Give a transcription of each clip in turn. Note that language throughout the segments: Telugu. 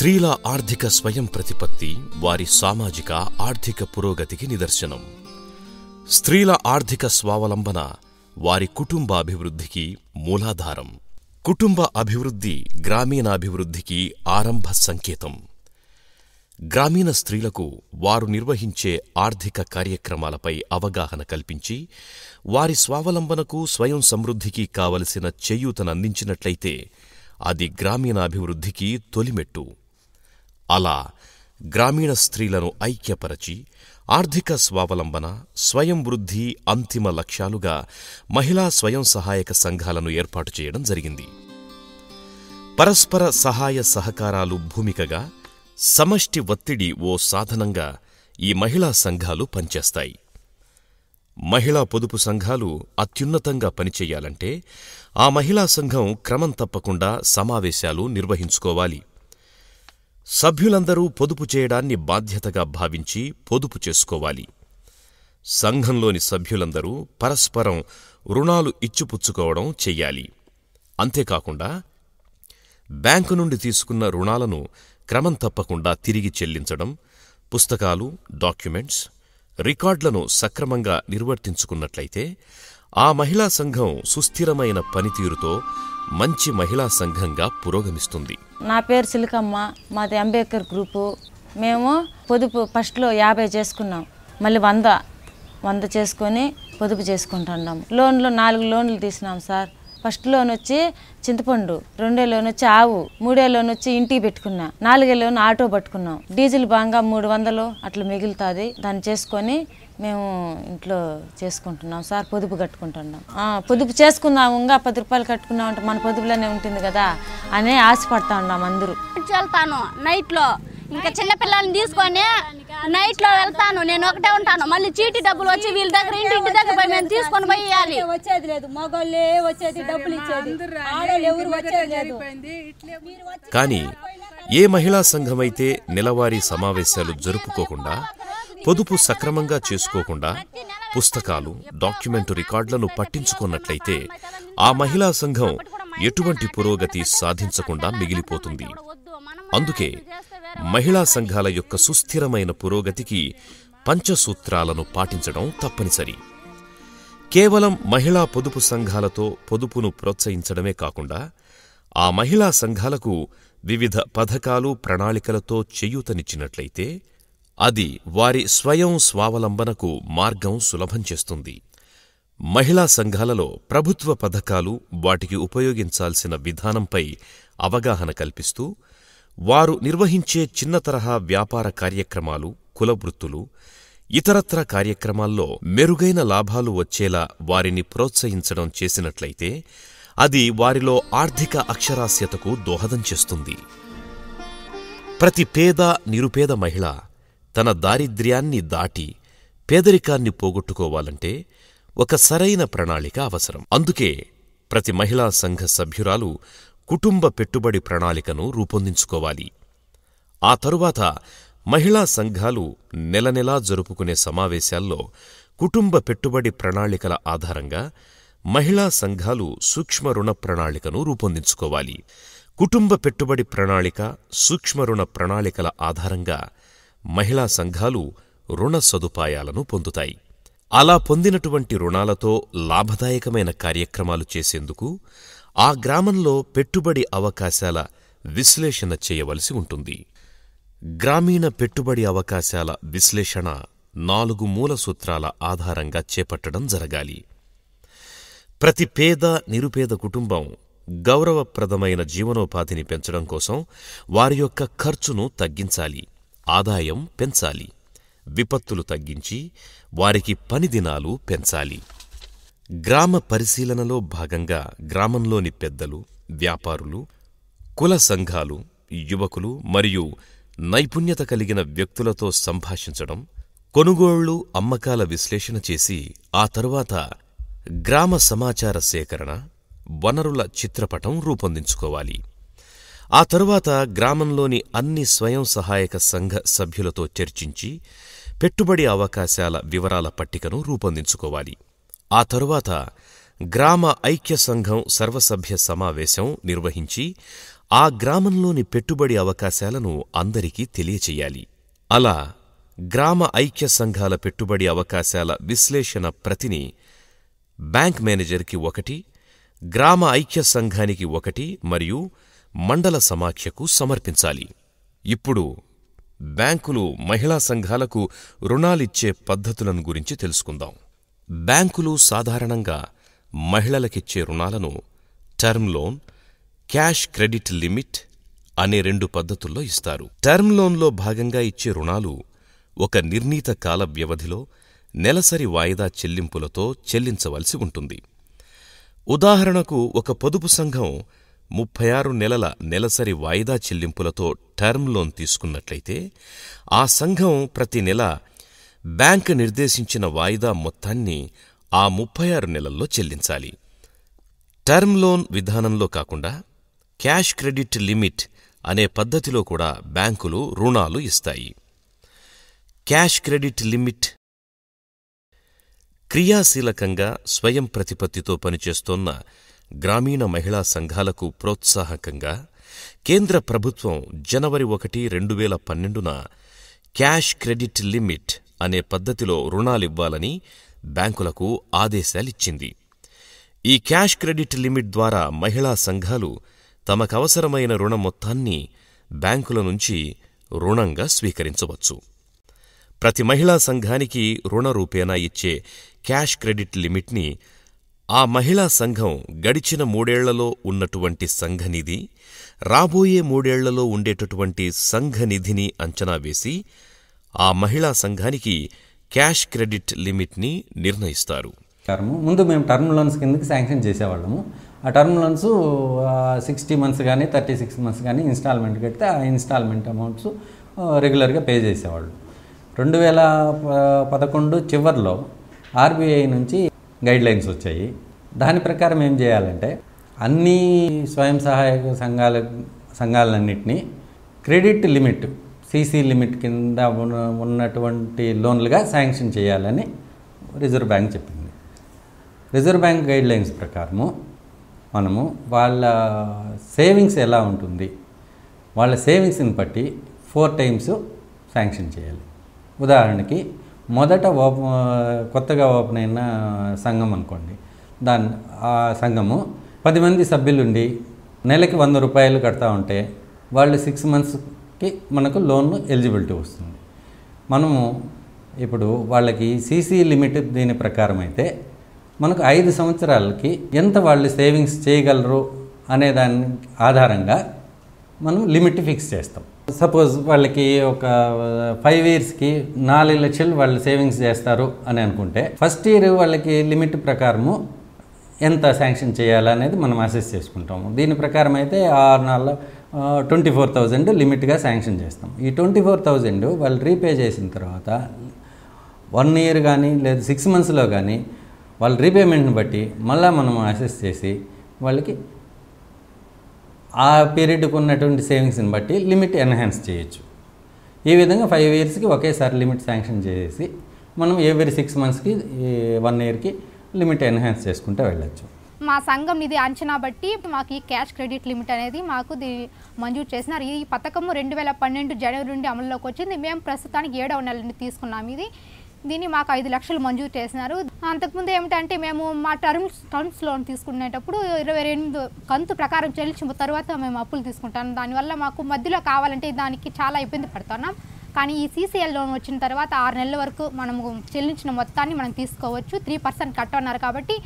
స్త్రీల ఆర్థిక స్వయం ప్రతిపత్తి వారి సామాజిక ఆర్థిక పురోగతికి నిదర్శనం స్త్రీల ఆర్థిక స్వావలంబన వారి కుటుంబ అభివృద్ధికి మూలాధారం కుటుంబ అభివృద్ధి గ్రామీణాభివృద్ధికి ఆరంభ సంకేతం గ్రామీణ స్త్రీలకు వారు నిర్వహించే ఆర్థిక కార్యక్రమాలపై అవగాహన కల్పించి వారి స్వావలంబనకు స్వయం సమృద్ధికి కావలసిన చేయూతనందించినట్లయితే అది గ్రామీణాభివృద్ధికి తొలిమెట్టు అలా గ్రామీణ స్త్రీలను ఐక్యపరచి ఆర్థిక స్వావలంబన స్వయం వృద్ధి అంతిమ లక్ష్యాలుగా మహిళా స్వయం సహాయక సంఘాలను ఏర్పాటు చేయడం జరిగింది పరస్పర సహాయ సహకారాలు భూమికగా సమష్టి ఒత్తిడి ఓ సాధనంగా ఈ మహిళా సంఘాలు పనిచేస్తాయి మహిళా పొదుపు సంఘాలు అత్యున్నతంగా పనిచేయాలంటే ఆ మహిళా సంఘం క్రమం తప్పకుండా సమావేశాలు నిర్వహించుకోవాలి సభ్యులందరూ పొదుపు చేయడాన్ని బాధ్యతగా భావించి పొదుపు చేసుకోవాలి సంఘంలోని సభ్యులందరూ పరస్పరం రుణాలు ఇచ్చిపుచ్చుకోవడం చెయ్యాలి అంతేకాకుండా బ్యాంకు నుండి తీసుకున్న రుణాలను క్రమం తప్పకుండా తిరిగి చెల్లించడం పుస్తకాలు డాక్యుమెంట్స్ రికార్డులను సక్రమంగా నిర్వర్తించుకున్నట్లయితే ఆ మహిళా సంఘం సుస్థిరమైన పనితీరుతో మంచి మహిళా సంఘంగా పురోగమిస్తుంది నా పేరు సిలికమ్మ మాది అంబేద్కర్ గ్రూపు మేము పొదుపు ఫస్ట్లో యాభై చేసుకున్నాం మళ్ళీ వంద వంద చేసుకొని పొదుపు చేసుకుంటున్నాము లోన్లు నాలుగు లోన్లు తీసినాం సార్ ఫస్ట్ లోన్ వచ్చి చింతపండు రెండే లోన్ వచ్చి ఆవు మూడే లోన్ వచ్చి ఇంటికి పెట్టుకున్నా నాలుగే లోన్ ఆటో పట్టుకున్నాం డీజిల్ బాగా మూడు వందలు అట్లా మిగులుతుంది దాన్ని చేసుకొని మేము ఇంట్లో చేసుకుంటున్నాం సార్ పొదుపు కట్టుకుంటున్నాం పొదుపు చేసుకుందాం ఇంకా పది రూపాయలు కట్టుకున్నాం అంటే మన పొదుపులోనే ఉంటుంది కదా అనే ఆశపడతా ఉన్నాం అందరూ వెళ్తాను నైట్లో ఇంకా చిన్నపిల్లల్ని తీసుకొని నైట్లో వెళ్తాను నేను ఒకటే ఉంటాను మళ్ళీ చీటీ డబ్బులు వచ్చి వీళ్ళ దగ్గర ఇంటి ఇంటి దగ్గర పోయి మేము తీసుకొని పోయి వచ్చేది లేదు మగోళ్ళే వచ్చేది డబ్బులు ఇచ్చేది ఎవరు వచ్చేది కానీ ఏ మహిళా సంఘం అయితే నెలవారీ సమావేశాలు జరుపుకోకుండా పొదుపు సక్రమంగా చేసుకోకుండా పుస్తకాలు డాక్యుమెంటు రికార్డులను పట్టించుకున్నట్లయితే ఆ మహిళా సంఘం ఎటువంటి పురోగతి సాధించకుండా మిగిలిపోతుంది అందుకే మహిళా సంఘాల యొక్క సుస్థిరమైన పురోగతికి పంచసూత్రాలను పాటించడం తప్పనిసరి కేవలం మహిళా పొదుపు సంఘాలతో పొదుపును ప్రోత్సహించడమే కాకుండా ఆ మహిళా సంఘాలకు వివిధ పథకాలు ప్రణాళికలతో చేయూతనిచ్చినట్లయితే అది వారి స్వయం స్వావలంబనకు మార్గం సులభం చేస్తుంది మహిళా సంఘాలలో ప్రభుత్వ పథకాలు వాటికి ఉపయోగించాల్సిన విధానంపై అవగాహన కల్పిస్తూ వారు నిర్వహించే చిన్న తరహా వ్యాపార కార్యక్రమాలు కులవృత్తులు ఇతరత్ర కార్యక్రమాల్లో మెరుగైన లాభాలు వచ్చేలా వారిని ప్రోత్సహించడం చేసినట్లయితే అది వారిలో ఆర్థిక అక్షరాస్యతకు దోహదం చేస్తుంది ప్రతి పేద నిరుపేద మహిళ తన దారిద్ర్యాన్ని దాటి పేదరికాన్ని పోగొట్టుకోవాలంటే ఒక సరైన ప్రణాళిక అవసరం అందుకే ప్రతి మహిళా సంఘ సభ్యురాలు కుటుంబ పెట్టుబడి ప్రణాళికను రూపొందించుకోవాలి ఆ తరువాత మహిళా సంఘాలు నెలనెలా జరుపుకునే సమావేశాల్లో కుటుంబ పెట్టుబడి ప్రణాళికల ఆధారంగా మహిళా సంఘాలు సూక్ష్మ రుణ ప్రణాళికను రూపొందించుకోవాలి కుటుంబ పెట్టుబడి ప్రణాళిక సూక్ష్మ రుణ ప్రణాళికల ఆధారంగా మహిళా సంఘాలు రుణ సదుపాయాలను పొందుతాయి అలా పొందినటువంటి రుణాలతో లాభదాయకమైన కార్యక్రమాలు చేసేందుకు ఆ గ్రామంలో పెట్టుబడి అవకాశాల విశ్లేషణ చేయవలసి ఉంటుంది గ్రామీణ పెట్టుబడి అవకాశాల విశ్లేషణ నాలుగు మూల సూత్రాల ఆధారంగా చేపట్టడం జరగాలి ప్రతి పేద నిరుపేద కుటుంబం గౌరవప్రదమైన జీవనోపాధిని పెంచడం కోసం వారి యొక్క ఖర్చును తగ్గించాలి ఆదాయం పెంచాలి విపత్తులు తగ్గించి వారికి పని దినాలు పెంచాలి గ్రామ పరిశీలనలో భాగంగా గ్రామంలోని పెద్దలు వ్యాపారులు కుల సంఘాలు యువకులు మరియు నైపుణ్యత కలిగిన వ్యక్తులతో సంభాషించడం కొనుగోళ్లు అమ్మకాల విశ్లేషణ చేసి ఆ తరువాత గ్రామ సమాచార సేకరణ వనరుల చిత్రపటం రూపొందించుకోవాలి ఆ తరువాత గ్రామంలోని అన్ని స్వయం సహాయక సంఘ సభ్యులతో చర్చించి పెట్టుబడి అవకాశాల వివరాల పట్టికను రూపొందించుకోవాలి ఆ తరువాత గ్రామ ఐక్య సంఘం సర్వసభ్య సమావేశం నిర్వహించి ఆ గ్రామంలోని పెట్టుబడి అవకాశాలను అందరికీ తెలియచేయాలి అలా గ్రామ ఐక్య సంఘాల పెట్టుబడి అవకాశాల విశ్లేషణ ప్రతిని బ్యాంక్ మేనేజర్కి ఒకటి గ్రామ ఐక్య సంఘానికి ఒకటి మరియు మండల సమాఖ్యకు సమర్పించాలి ఇప్పుడు బ్యాంకులు మహిళా సంఘాలకు రుణాలిచ్చే పద్ధతులను గురించి తెలుసుకుందాం బ్యాంకులు సాధారణంగా మహిళలకిచ్చే రుణాలను term loan cash credit limit అనే రెండు పద్ధతుల్లో ఇస్తారు టర్మ్ లోన్లో భాగంగా ఇచ్చే రుణాలు ఒక నిర్ణీత కాల వ్యవధిలో నెలసరి వాయిదా చెల్లింపులతో చెల్లించవలసి ఉంటుంది ఉదాహరణకు ఒక పొదుపు సంఘం ముప్పై ఆరు నెలల నెలసరి వాయిదా చెల్లింపులతో టర్మ్ లోన్ తీసుకున్నట్లయితే ఆ సంఘం ప్రతి నెల బ్యాంక్ నిర్దేశించిన వాయిదా మొత్తాన్ని ఆ ముప్పై ఆరు నెలల్లో చెల్లించాలి టర్మ్ లోన్ విధానంలో కాకుండా క్యాష్ క్రెడిట్ లిమిట్ అనే పద్ధతిలో కూడా బ్యాంకులు రుణాలు ఇస్తాయి క్యాష్ క్రెడిట్ లిమిట్ క్రియాశీలకంగా స్వయం ప్రతిపత్తితో పనిచేస్తోన్న గ్రామీణ మహిళా సంఘాలకు ప్రోత్సాహకంగా కేంద్ర ప్రభుత్వం జనవరి ఒకటి రెండు వేల పన్నెండున క్యాష్ క్రెడిట్ లిమిట్ అనే పద్ధతిలో రుణాలివ్వాలని బ్యాంకులకు ఆదేశాలిచ్చింది ఈ క్యాష్ క్రెడిట్ లిమిట్ ద్వారా మహిళా సంఘాలు తమకవసరమైన రుణ మొత్తాన్ని బ్యాంకుల నుంచి రుణంగా స్వీకరించవచ్చు ప్రతి మహిళా సంఘానికి రుణ రూపేణా ఇచ్చే క్యాష్ క్రెడిట్ లిమిట్ని ఆ మహిళా సంఘం గడిచిన మూడేళ్లలో ఉన్నటువంటి సంఘనిధి రాబోయే మూడేళ్లలో ఉండేటటువంటి సంఘనిధిని అంచనా వేసి ఆ మహిళా సంఘానికి క్యాష్ క్రెడిట్ లిమిట్ని నిర్ణయిస్తారు ముందు మేము టర్మ్ లోన్స్ కిందకి శాంక్షన్ చేసేవాళ్ళము ఆ టర్మ్ లోన్స్ సిక్స్టీ మంత్స్ కానీ థర్టీ సిక్స్ మంత్స్ కానీ ఇన్స్టాల్మెంట్ కడితే ఆ ఇన్స్టాల్మెంట్ అమౌంట్స్ రెగ్యులర్గా పే చేసేవాళ్ళు రెండు వేల పదకొండు చివరిలో ఆర్బీఐ నుంచి గైడ్లైన్స్ వచ్చాయి దాని ప్రకారం ఏం చేయాలంటే అన్ని స్వయం సహాయక సంఘాల సంఘాలన్నింటినీ క్రెడిట్ లిమిట్ సీసీ లిమిట్ కింద ఉన్న ఉన్నటువంటి లోన్లుగా శాంక్షన్ చేయాలని రిజర్వ్ బ్యాంక్ చెప్పింది రిజర్వ్ బ్యాంక్ గైడ్లైన్స్ ప్రకారము మనము వాళ్ళ సేవింగ్స్ ఎలా ఉంటుంది వాళ్ళ సేవింగ్స్ని బట్టి ఫోర్ టైమ్స్ శాంక్షన్ చేయాలి ఉదాహరణకి మొదట కొత్తగా ఓపెన్ అయిన సంఘం అనుకోండి దాని ఆ సంఘము పది మంది సభ్యులుండి నెలకి వంద రూపాయలు కడతా ఉంటే వాళ్ళు సిక్స్ మంత్స్కి మనకు లోన్ ఎలిజిబిలిటీ వస్తుంది మనము ఇప్పుడు వాళ్ళకి సీసీ లిమిట్ దీని ప్రకారం అయితే మనకు ఐదు సంవత్సరాలకి ఎంత వాళ్ళు సేవింగ్స్ చేయగలరు అనే దాని ఆధారంగా మనం లిమిట్ ఫిక్స్ చేస్తాం సపోజ్ వాళ్ళకి ఒక ఫైవ్ ఇయర్స్కి నాలుగు లక్షలు వాళ్ళు సేవింగ్స్ చేస్తారు అని అనుకుంటే ఫస్ట్ ఇయర్ వాళ్ళకి లిమిట్ ప్రకారము ఎంత శాంక్షన్ చేయాలనేది మనం అసెస్ చేసుకుంటాము దీని ప్రకారం అయితే ఆరు నెలల ట్వంటీ ఫోర్ థౌజండ్ లిమిట్గా శాంక్షన్ చేస్తాం ఈ ట్వంటీ ఫోర్ థౌజండ్ వాళ్ళు రీపే చేసిన తర్వాత వన్ ఇయర్ కానీ లేదా సిక్స్ మంత్స్లో కానీ వాళ్ళ రీపేమెంట్ని బట్టి మళ్ళీ మనం అసెస్ చేసి వాళ్ళకి ఆ పీరియడ్కి ఉన్నటువంటి సేవింగ్స్ని బట్టి లిమిట్ ఎన్హాన్స్ చేయొచ్చు ఈ విధంగా ఫైవ్ ఇయర్స్కి ఒకేసారి లిమిట్ శాంక్షన్ చేసి మనం ఎవరీ సిక్స్ మంత్స్కి వన్ ఇయర్కి లిమిట్ ఎన్హాన్స్ చేసుకుంటూ వెళ్ళచ్చు మా సంఘం ఇది అంచనా బట్టి మాకు ఈ క్యాష్ క్రెడిట్ లిమిట్ అనేది మాకు మంజూరు చేసినారు ఈ పథకము రెండు వేల పన్నెండు జనవరి నుండి అమల్లోకి వచ్చింది మేము ప్రస్తుతానికి ఏడవ నెలని తీసుకున్నాం ఇది దీన్ని మాకు ఐదు లక్షలు మంజూరు చేసినారు అంతకుముందు ఏమిటంటే మేము మా టర్మ్స్ టర్మ్స్ లోన్ తీసుకునేటప్పుడు ఇరవై రెండు కంతు ప్రకారం చెల్లించిన తర్వాత మేము అప్పులు తీసుకుంటాం దానివల్ల మాకు మధ్యలో కావాలంటే దానికి చాలా ఇబ్బంది పడుతున్నాం కానీ ఈ సీసీఎల్ లోన్ వచ్చిన తర్వాత ఆరు నెలల వరకు మనము చెల్లించిన మొత్తాన్ని మనం తీసుకోవచ్చు త్రీ పర్సెంట్ కట్టన్నారు కాబట్టి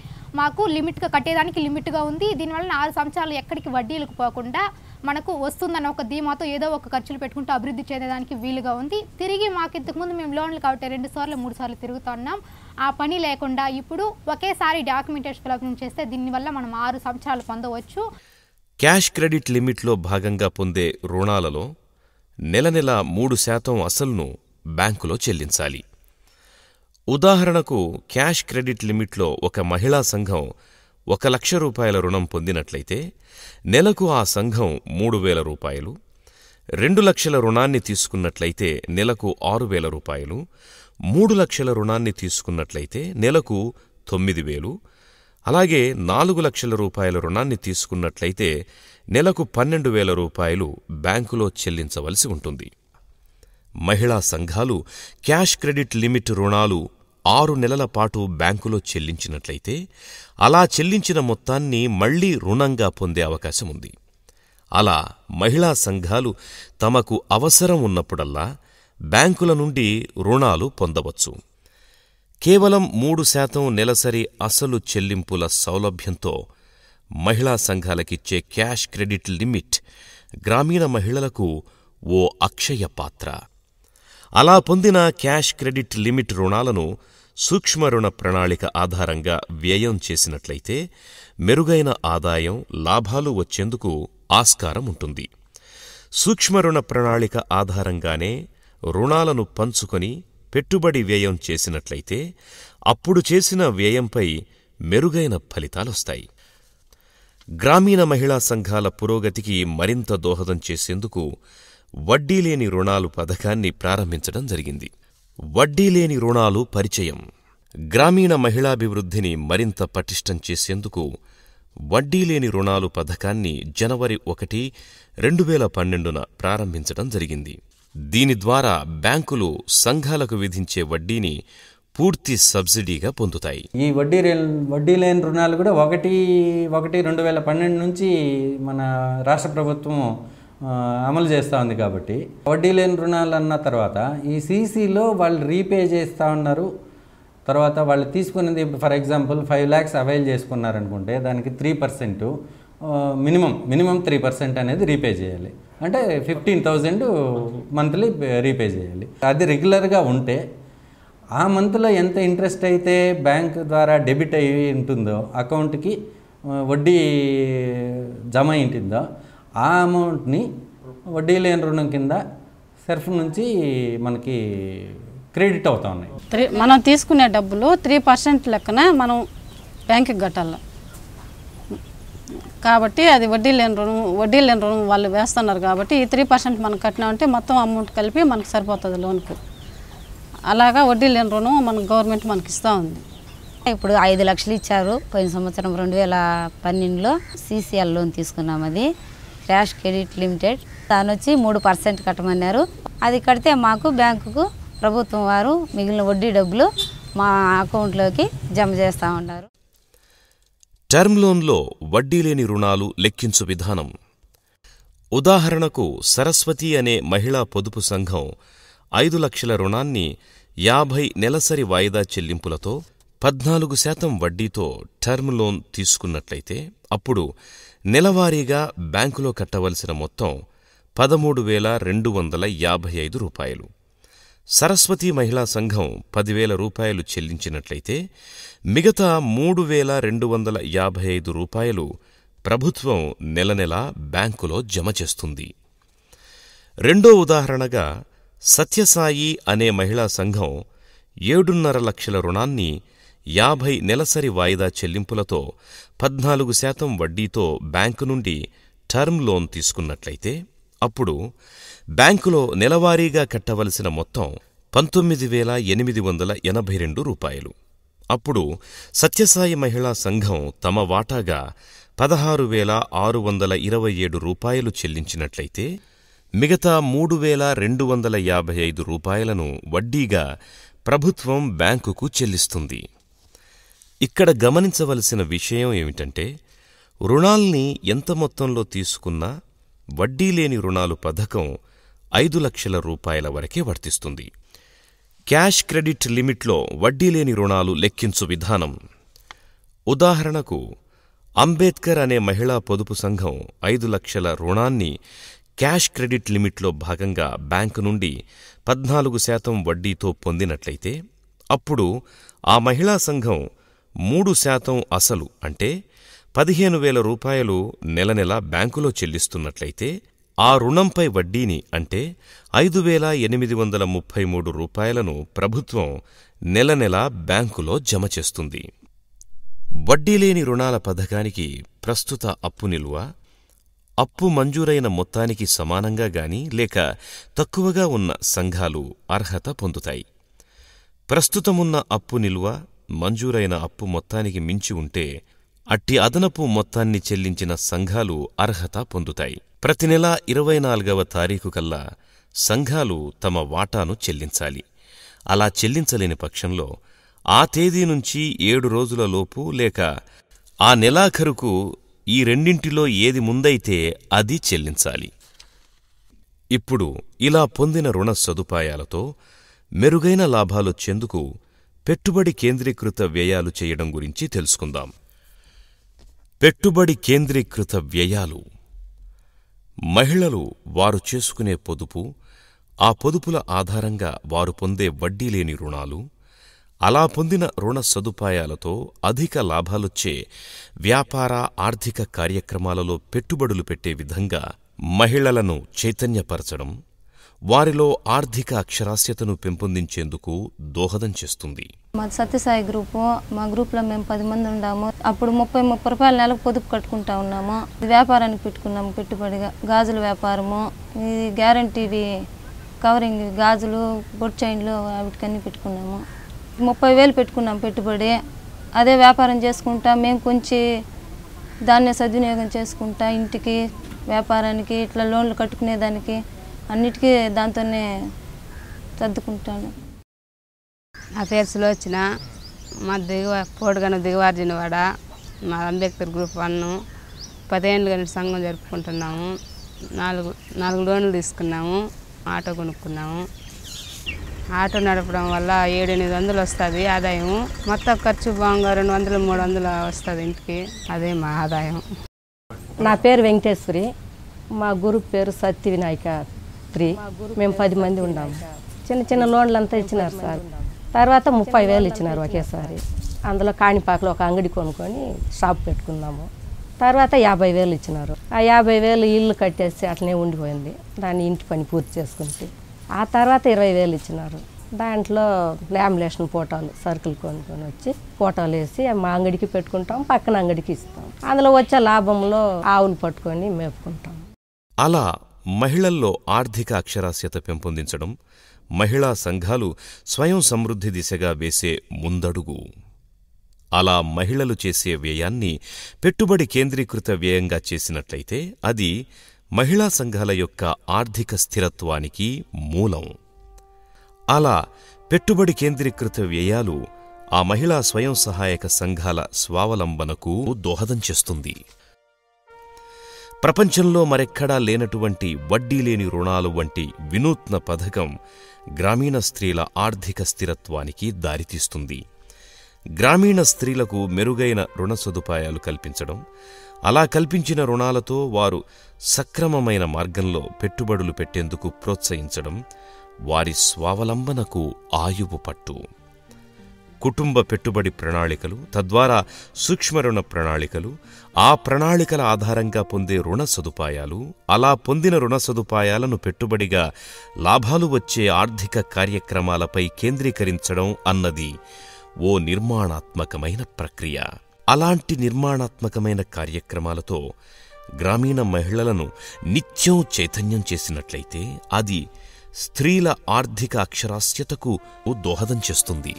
మాకు లిమిట్గా కట్టేదానికి లిమిట్గా ఉంది దీనివల్ల ఆరు సంవత్సరాలు ఎక్కడికి వడ్డీలకు పోకుండా మనకు వస్తుందన్న ఒక ధీమాతో ఏదో ఒక ఖర్చులు పెట్టుకుంటూ అభివృద్ధి చెందేదానికి వీలుగా ఉంది తిరిగి మాకు ఇంతకుముందు మేము లోన్లు కాబట్టి రెండు సార్లు మూడు సార్లు తిరుగుతున్నాం ఆ పని లేకుండా ఇప్పుడు ఒకేసారి డాక్యుమెంటేషన్ ఫిలప్ని చేస్తే దీనివల్ల మనం ఆరు సంవత్సరాలు పొందవచ్చు క్యాష్ క్రెడిట్ లిమిట్లో భాగంగా పొందే రుణాలలో నెల నెల మూడు శాతం అసలును బ్యాంకులో చెల్లించాలి ఉదాహరణకు క్యాష్ క్రెడిట్ లిమిట్లో ఒక మహిళా సంఘం ఒక లక్ష రూపాయల రుణం పొందినట్లయితే నెలకు ఆ సంఘం మూడు వేల రూపాయలు రెండు లక్షల రుణాన్ని తీసుకున్నట్లయితే నెలకు ఆరు వేల రూపాయలు మూడు లక్షల రుణాన్ని తీసుకున్నట్లయితే నెలకు తొమ్మిది వేలు అలాగే నాలుగు లక్షల రూపాయల రుణాన్ని తీసుకున్నట్లయితే నెలకు పన్నెండు వేల రూపాయలు బ్యాంకులో చెల్లించవలసి ఉంటుంది మహిళా సంఘాలు క్యాష్ క్రెడిట్ లిమిట్ రుణాలు ఆరు నెలల పాటు బ్యాంకులో చెల్లించినట్లయితే అలా చెల్లించిన మొత్తాన్ని మళ్లీ రుణంగా పొందే అవకాశం ఉంది అలా మహిళా సంఘాలు తమకు అవసరం ఉన్నప్పుడల్లా బ్యాంకుల నుండి రుణాలు పొందవచ్చు కేవలం మూడు శాతం నెలసరి అసలు చెల్లింపుల సౌలభ్యంతో మహిళా సంఘాలకిచ్చే క్యాష్ క్రెడిట్ లిమిట్ గ్రామీణ మహిళలకు ఓ అక్షయ పాత్ర అలా పొందిన క్యాష్ క్రెడిట్ లిమిట్ రుణాలను సూక్ష్మ రుణ ప్రణాళిక ఆధారంగా వ్యయం చేసినట్లయితే మెరుగైన ఆదాయం లాభాలు వచ్చేందుకు ఆస్కారం ఉంటుంది సూక్ష్మ రుణ ప్రణాళిక ఆధారంగానే రుణాలను పంచుకొని పెట్టుబడి వ్యయం చేసినట్లయితే అప్పుడు చేసిన వ్యయంపై మెరుగైన ఫలితాలొస్తాయి గ్రామీణ మహిళా సంఘాల పురోగతికి మరింత దోహదం చేసేందుకు వడ్డీలేని రుణాలు పథకాన్ని ప్రారంభించడం జరిగింది వడ్డీలేని రుణాలు పరిచయం గ్రామీణ మహిళాభివృద్ధిని మరింత పటిష్టం చేసేందుకు వడ్డీలేని రుణాలు పథకాన్ని జనవరి ఒకటి రెండు వేల పన్నెండున ప్రారంభించడం జరిగింది దీని ద్వారా బ్యాంకులు సంఘాలకు విధించే వడ్డీని పూర్తి సబ్సిడీగా పొందుతాయి ఈ వడ్డీ వడ్డీ లేని రుణాలు కూడా ఒకటి ఒకటి రెండు వేల పన్నెండు నుంచి మన రాష్ట్ర ప్రభుత్వం అమలు చేస్తూ ఉంది కాబట్టి వడ్డీ లేని రుణాలు అన్న తర్వాత ఈ సీసీలో వాళ్ళు రీపే చేస్తూ ఉన్నారు తర్వాత వాళ్ళు తీసుకున్నది for example five lakhs avail చేసుకున్నారనుకుంటే దానికి three percent minimum minimum three percent అనేది రీపే చేయాలి అంటే ఫిఫ్టీన్ థౌజండ్ మంత్లీ రీపే చేయాలి అది రెగ్యులర్గా ఉంటే ఆ మంత్లో ఎంత ఇంట్రెస్ట్ అయితే బ్యాంక్ ద్వారా డెబిట్ అయి ఉంటుందో అకౌంట్కి వడ్డీ జమ ఉంటుందో ఆ అమౌంట్ని వడ్డీ లేని రుణం కింద సెర్ఫ్ నుంచి మనకి క్రెడిట్ అవుతా ఉన్నాయి మనం తీసుకునే డబ్బులు త్రీ పర్సెంట్ లెక్కన మనం బ్యాంక్కి కట్టాలి కాబట్టి అది వడ్డీ లేని రుణం వడ్డీ లేని రుణం వాళ్ళు వేస్తున్నారు కాబట్టి ఈ త్రీ పర్సెంట్ మనం కట్టినామంటే మొత్తం అమౌంట్ కలిపి మనకు సరిపోతుంది లోన్కు అలాగా వడ్డీ లేని రుణం మన గవర్నమెంట్ మనకి ఇస్తూ ఉంది ఇప్పుడు ఐదు లక్షలు ఇచ్చారు పోయిన సంవత్సరం రెండు వేల పన్నెండులో సీసీఎల్ లోన్ తీసుకున్నాం అది క్యాష్ క్రెడిట్ లిమిటెడ్ దాని వచ్చి మూడు పర్సెంట్ కట్టమన్నారు అది కడితే మాకు బ్యాంకుకు ప్రభుత్వం వారు మిగిలిన వడ్డీ డబ్బులు మా అకౌంట్లోకి జమ చేస్తూ ఉన్నారు టర్మ్ లోన్లో వడ్డీ లేని రుణాలు లెక్కించు విధానం ఉదాహరణకు సరస్వతి అనే మహిళా పొదుపు సంఘం ఐదు లక్షల రుణాన్ని యాభై నెలసరి వాయిదా చెల్లింపులతో పద్నాలుగు శాతం వడ్డీతో టర్మ్ లోన్ తీసుకున్నట్లయితే అప్పుడు నెలవారీగా బ్యాంకులో కట్టవలసిన మొత్తం పదమూడు వేల రెండు వందల యాభై ఐదు రూపాయలు సరస్వతి మహిళా సంఘం పదివేల రూపాయలు చెల్లించినట్లయితే మిగతా మూడు వేల రెండు వందల యాభై ఐదు రూపాయలు ప్రభుత్వం నెల నెలా బ్యాంకులో జమ చేస్తుంది రెండో ఉదాహరణగా సత్యసాయి అనే మహిళా సంఘం ఏడున్నర లక్షల రుణాన్ని యాభై నెలసరి వాయిదా చెల్లింపులతో పద్నాలుగు శాతం వడ్డీతో బ్యాంకు నుండి టర్మ్ లోన్ తీసుకున్నట్లయితే అప్పుడు బ్యాంకులో నెలవారీగా కట్టవలసిన మొత్తం పంతొమ్మిది వేల ఎనిమిది వందల ఎనభై రెండు రూపాయలు అప్పుడు సత్యసాయి మహిళా సంఘం తమ వాటాగా పదహారు వేల ఆరు వందల ఇరవై ఏడు రూపాయలు చెల్లించినట్లయితే మిగతా మూడు వేల రెండు వందల యాభై ఐదు రూపాయలను వడ్డీగా ప్రభుత్వం బ్యాంకుకు చెల్లిస్తుంది ఇక్కడ గమనించవలసిన విషయం ఏమిటంటే రుణాల్ని ఎంత మొత్తంలో తీసుకున్నా వడ్డీ లేని రుణాలు పథకం ఐదు లక్షల రూపాయల వరకే వర్తిస్తుంది క్యాష్ క్రెడిట్ లిమిట్లో వడ్డీ లేని రుణాలు లెక్కించు విధానం ఉదాహరణకు అంబేద్కర్ అనే మహిళా పొదుపు సంఘం ఐదు లక్షల రుణాన్ని క్యాష్ క్రెడిట్ లిమిట్లో భాగంగా బ్యాంకు నుండి పద్నాలుగు శాతం వడ్డీతో పొందినట్లయితే అప్పుడు ఆ మహిళా సంఘం మూడు శాతం అసలు అంటే పదిహేను వేల రూపాయలు నెల నెల బ్యాంకులో చెల్లిస్తున్నట్లయితే ఆ రుణంపై వడ్డీని అంటే ఐదు వేల ఎనిమిది వందల ముప్పై మూడు రూపాయలను ప్రభుత్వం నెల నెల బ్యాంకులో జమ చేస్తుంది వడ్డీలేని రుణాల పథకానికి ప్రస్తుత అప్పు నిల్వ అప్పు మంజూరైన మొత్తానికి సమానంగా గాని లేక తక్కువగా ఉన్న సంఘాలు అర్హత పొందుతాయి ప్రస్తుతమున్న అప్పు నిల్వ మంజూరైన అప్పు మొత్తానికి మించి ఉంటే అట్టి అదనపు మొత్తాన్ని చెల్లించిన సంఘాలు అర్హత పొందుతాయి ప్రతి నెల ఇరవై నాలుగవ తారీఖు కల్లా సంఘాలు తమ వాటాను చెల్లించాలి అలా చెల్లించలేని పక్షంలో ఆ తేదీ నుంచి ఏడు రోజులలోపు లేక ఆ నెలాఖరుకు ఈ రెండింటిలో ఏది ముందైతే అది చెల్లించాలి ఇప్పుడు ఇలా పొందిన రుణ సదుపాయాలతో మెరుగైన లాభాలు చెందుకు పెట్టుబడి కేంద్రీకృత వ్యయాలు చేయడం గురించి తెలుసుకుందాం పెట్టుబడి కేంద్రీకృత వ్యయాలు మహిళలు వారు చేసుకునే పొదుపు ఆ పొదుపుల ఆధారంగా వారు పొందే వడ్డీ లేని రుణాలు అలా పొందిన రుణ సదుపాయాలతో అధిక లాభాలొచ్చే వ్యాపార ఆర్థిక కార్యక్రమాలలో పెట్టుబడులు పెట్టే విధంగా మహిళలను చైతన్యపరచడం వారిలో ఆర్థిక అక్షరాస్యతను పెంపొందించేందుకు దోహదం చేస్తుంది మా సత్యసాయి గ్రూపు మా గ్రూప్లో మేము పది మంది ఉన్నాము అప్పుడు ముప్పై ముప్పై రూపాయల నెలకు పొదుపు కట్టుకుంటా ఉన్నాము వ్యాపారానికి పెట్టుకున్నాము పెట్టుబడిగా గాజుల వ్యాపారము ఇది గ్యారంటీవి కవరింగ్ గాజులు బొట్ చైన్లు వాటికన్నీ పెట్టుకున్నాము ముప్పై వేలు పెట్టుకున్నాం పెట్టుబడి అదే వ్యాపారం చేసుకుంటా మేము కొంచెం దాన్ని సద్వినియోగం చేసుకుంటా ఇంటికి వ్యాపారానికి ఇట్లా లోన్లు కట్టుకునేదానికి అన్నిటికీ దాంతోనే సర్దుకుంటాను నా పేరు సులోచన మా దిగువ పోటుగాను దిగవార్జిన వాడ మా అంబేద్కర్ గ్రూప్ వన్ పదిహేను గంటల సంఘం జరుపుకుంటున్నాము నాలుగు నాలుగు లోన్లు తీసుకున్నాము ఆటో కొనుక్కున్నాము ఆటో నడపడం వల్ల ఏడు ఎనిమిది వందలు వస్తుంది ఆదాయం మొత్తం ఖర్చు బాగా రెండు వందలు మూడు వందలు వస్తుంది ఇంటికి అదే మా ఆదాయం నా పేరు వెంకటేశ్వరి మా గురు పేరు సత్య వినాయక త్రీ మేము పది మంది ఉన్నాము చిన్న చిన్న లోన్లు అంతా ఇచ్చినారు సార్ తర్వాత ముప్పై వేలు ఇచ్చినారు ఒకేసారి అందులో కాణిపాకలో ఒక అంగడి కొనుక్కొని షాప్ పెట్టుకున్నాము తర్వాత యాభై వేలు ఇచ్చినారు ఆ యాభై వేలు ఇల్లు కట్టేసి అట్లనే ఉండిపోయింది దాన్ని ఇంటి పని పూర్తి చేసుకుంటే ఆ తర్వాత ఇరవై వేలు ఇచ్చినారు దాంట్లో లామినేషన్ ఫోటోలు సర్కిల్ కొనుక్కొని వచ్చి ఫోటోలు వేసి మా అంగడికి పెట్టుకుంటాం పక్కన అంగడికి ఇస్తాం అందులో వచ్చే లాభంలో ఆవులు పట్టుకొని మేపుకుంటాం అలా మహిళల్లో ఆర్థిక అక్షరాస్యత పెంపొందించడం మహిళా సంఘాలు స్వయం సమృద్ధి దిశగా వేసే ముందడుగు అలా మహిళలు చేసే వ్యయాన్ని పెట్టుబడి కేంద్రీకృత వ్యయంగా చేసినట్లయితే అది మహిళా సంఘాల యొక్క ఆర్థిక స్థిరత్వానికి మూలం అలా పెట్టుబడి కేంద్రీకృత వ్యయాలు ఆ మహిళా స్వయం సహాయక సంఘాల స్వావలంబనకు దోహదం చేస్తుంది ప్రపంచంలో మరెక్కడా లేనటువంటి వడ్డీ లేని రుణాలు వంటి వినూత్న పథకం గ్రామీణ స్త్రీల ఆర్థిక స్థిరత్వానికి దారితీస్తుంది గ్రామీణ స్త్రీలకు మెరుగైన రుణ సదుపాయాలు కల్పించడం అలా కల్పించిన రుణాలతో వారు సక్రమమైన మార్గంలో పెట్టుబడులు పెట్టేందుకు ప్రోత్సహించడం వారి స్వావలంబనకు ఆయువు పట్టు కుటుంబ పెట్టుబడి ప్రణాళికలు తద్వారా సూక్ష్మ రుణ ప్రణాళికలు ఆ ప్రణాళికల ఆధారంగా పొందే రుణ సదుపాయాలు అలా పొందిన రుణ సదుపాయాలను పెట్టుబడిగా లాభాలు వచ్చే ఆర్థిక కార్యక్రమాలపై కేంద్రీకరించడం అన్నది ఓ నిర్మాణాత్మకమైన ప్రక్రియ అలాంటి నిర్మాణాత్మకమైన కార్యక్రమాలతో గ్రామీణ మహిళలను నిత్యం చైతన్యం చేసినట్లయితే అది స్త్రీల ఆర్థిక అక్షరాస్యతకు దోహదం చేస్తుంది